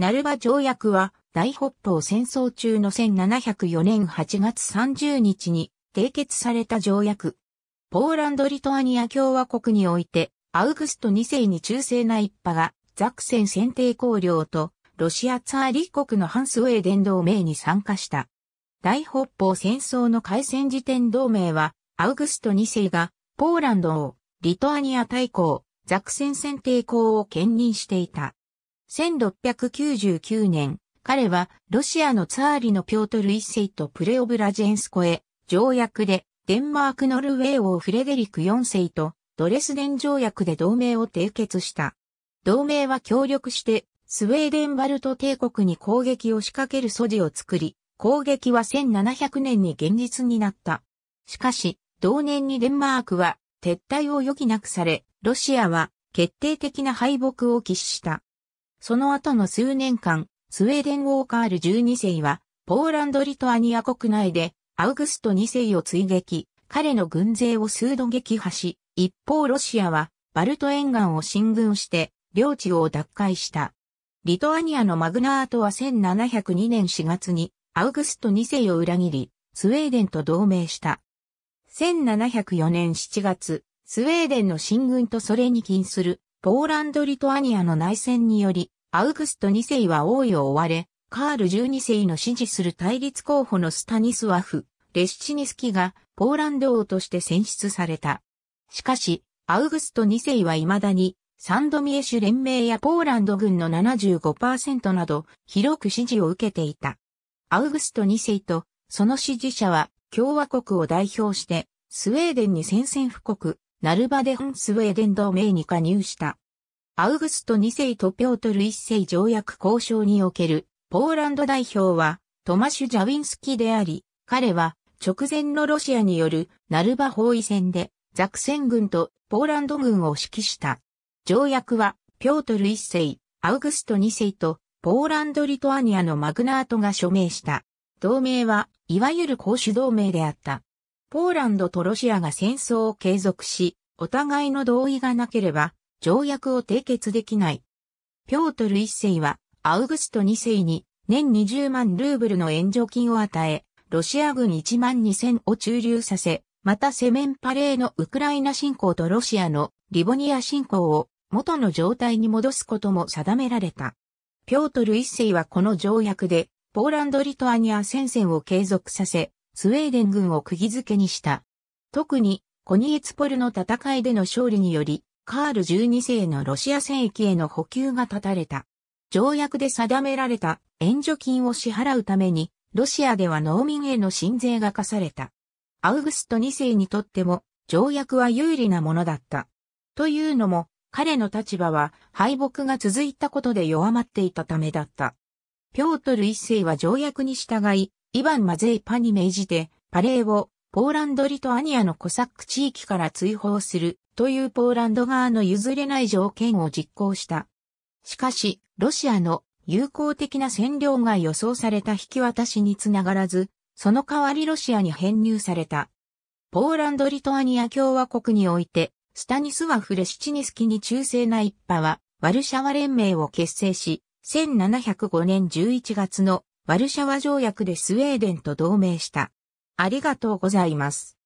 ナルバ条約は大北方戦争中の1704年8月30日に締結された条約。ポーランド・リトアニア共和国において、アウグスト2世に忠誠な一派が、ザクセン選定公領と、ロシアツァーリ国のハンスウェーデン同盟に参加した。大北方戦争の開戦時点同盟は、アウグスト2世が、ポーランドを、リトアニア大公、ザクセン選定公を兼任していた。1699年、彼はロシアのツァーリのピョートル一世とプレオブラジェンスコへ条約でデンマーク・ノルウェー王フレデリク四世とドレスデン条約で同盟を締結した。同盟は協力してスウェーデンバルト帝国に攻撃を仕掛ける素地を作り、攻撃は1700年に現実になった。しかし、同年にデンマークは撤退を余儀なくされ、ロシアは決定的な敗北を喫した。その後の数年間、スウェーデンウォーカール12世は、ポーランド・リトアニア国内で、アウグスト2世を追撃、彼の軍勢を数度撃破し、一方ロシアは、バルト沿岸を進軍して、領地を奪回した。リトアニアのマグナートは1702年4月に、アウグスト2世を裏切り、スウェーデンと同盟した。1704年7月、スウェーデンの進軍とそれに近するポーランド・リトアニアの内戦により、アウグスト2世は王位を追われ、カール12世の支持する対立候補のスタニスワフ、レシチニスキがポーランド王として選出された。しかし、アウグスト2世は未だに、サンドミエシュ連盟やポーランド軍の75%など、広く支持を受けていた。アウグスト2世と、その支持者は、共和国を代表して、スウェーデンに宣戦布告、ナルバデンスウェーデン同盟に加入した。アウグスト2世とピョートル1世条約交渉におけるポーランド代表はトマシュ・ジャウィンスキーであり、彼は直前のロシアによるナルバ包囲戦でザクセン軍とポーランド軍を指揮した。条約はピョートル1世、アウグスト2世とポーランド・リトアニアのマグナートが署名した。同盟は、いわゆる公主同盟であった。ポーランドとロシアが戦争を継続し、お互いの同意がなければ、条約を締結できない。ピョートル一世は、アウグスト二世に、年20万ルーブルの援助金を与え、ロシア軍1万2000を駐留させ、またセメンパレーのウクライナ侵攻とロシアのリボニア侵攻を元の状態に戻すことも定められた。ピョートル一世はこの条約で、ポーランド・リトアニア戦線を継続させ、スウェーデン軍を釘付けにした。特に、コニエツポルの戦いでの勝利により、カール12世のロシア戦域への補給が断たれた。条約で定められた援助金を支払うために、ロシアでは農民への新税が課された。アウグスト2世にとっても、条約は有利なものだった。というのも、彼の立場は敗北が続いたことで弱まっていたためだった。ピョートル1世は条約に従い、イァン・マゼイパに命じて、パレーをポーランド・リトアニアのコサック地域から追放するというポーランド側の譲れない条件を実行した。しかし、ロシアの友好的な占領が予想された引き渡しにつながらず、その代わりロシアに編入された。ポーランド・リトアニア共和国において、スタニスワフ・レシチニスキに忠誠な一派は、ワルシャワ連盟を結成し、1705年11月のワルシャワ条約でスウェーデンと同盟した。ありがとうございます。